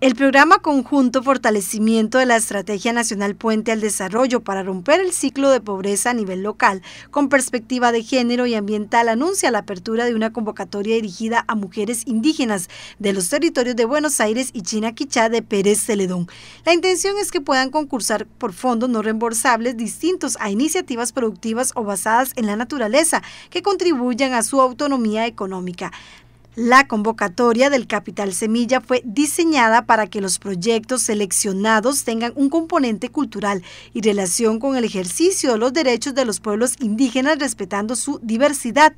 El programa conjunto Fortalecimiento de la Estrategia Nacional Puente al Desarrollo para romper el ciclo de pobreza a nivel local, con perspectiva de género y ambiental, anuncia la apertura de una convocatoria dirigida a mujeres indígenas de los territorios de Buenos Aires y Chinaquichá de Pérez Celedón. La intención es que puedan concursar por fondos no reembolsables distintos a iniciativas productivas o basadas en la naturaleza que contribuyan a su autonomía económica. La convocatoria del Capital Semilla fue diseñada para que los proyectos seleccionados tengan un componente cultural y relación con el ejercicio de los derechos de los pueblos indígenas respetando su diversidad.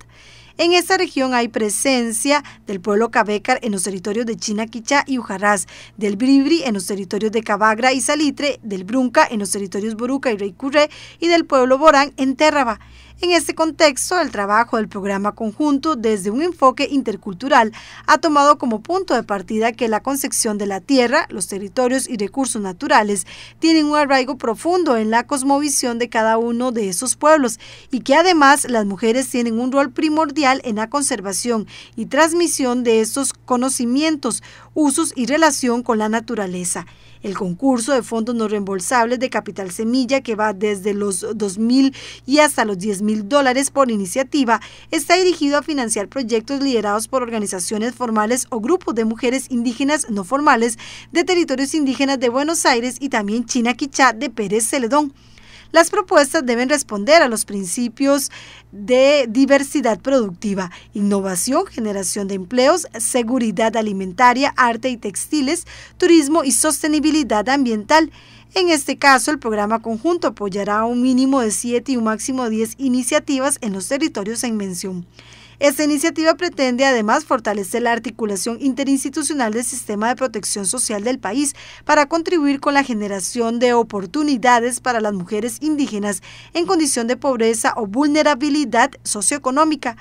En esta región hay presencia del pueblo cabecar en los territorios de Chinaquichá y Ujarrás, del Bribri en los territorios de Cabagra y Salitre, del Brunca en los territorios Boruca y Reycurré y del pueblo Borán en terraba En este contexto, el trabajo del programa conjunto desde un enfoque intercultural ha tomado como punto de partida que la concepción de la tierra, los territorios y recursos naturales tienen un arraigo profundo en la cosmovisión de cada uno de esos pueblos y que además las mujeres tienen un rol primordial en la conservación y transmisión de estos conocimientos, usos y relación con la naturaleza. El concurso de fondos no reembolsables de Capital Semilla, que va desde los 2.000 y hasta los 10.000 dólares por iniciativa, está dirigido a financiar proyectos liderados por organizaciones formales o grupos de mujeres indígenas no formales de territorios indígenas de Buenos Aires y también China Quichá de Pérez Celedón las propuestas deben responder a los principios de diversidad productiva, innovación, generación de empleos, seguridad alimentaria, arte y textiles, turismo y sostenibilidad ambiental. En este caso, el programa conjunto apoyará un mínimo de 7 y un máximo de 10 iniciativas en los territorios en mención. Esta iniciativa pretende además fortalecer la articulación interinstitucional del sistema de protección social del país para contribuir con la generación de oportunidades para las mujeres indígenas en condición de pobreza o vulnerabilidad socioeconómica.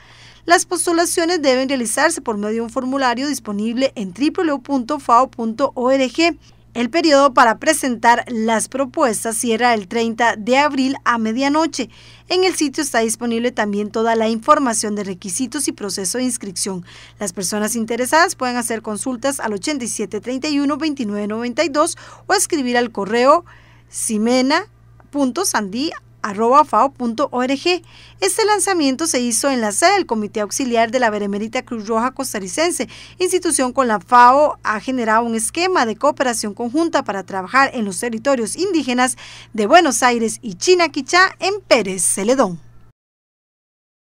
Las postulaciones deben realizarse por medio de un formulario disponible en www.fao.org. El periodo para presentar las propuestas cierra el 30 de abril a medianoche. En el sitio está disponible también toda la información de requisitos y proceso de inscripción. Las personas interesadas pueden hacer consultas al 8731-2992 o escribir al correo simena.sandí.com arrobafao.org. Este lanzamiento se hizo en la sede del Comité Auxiliar de la Beremerita Cruz Roja Costarricense, institución con la FAO ha generado un esquema de cooperación conjunta para trabajar en los territorios indígenas de Buenos Aires y China en Pérez Celedón.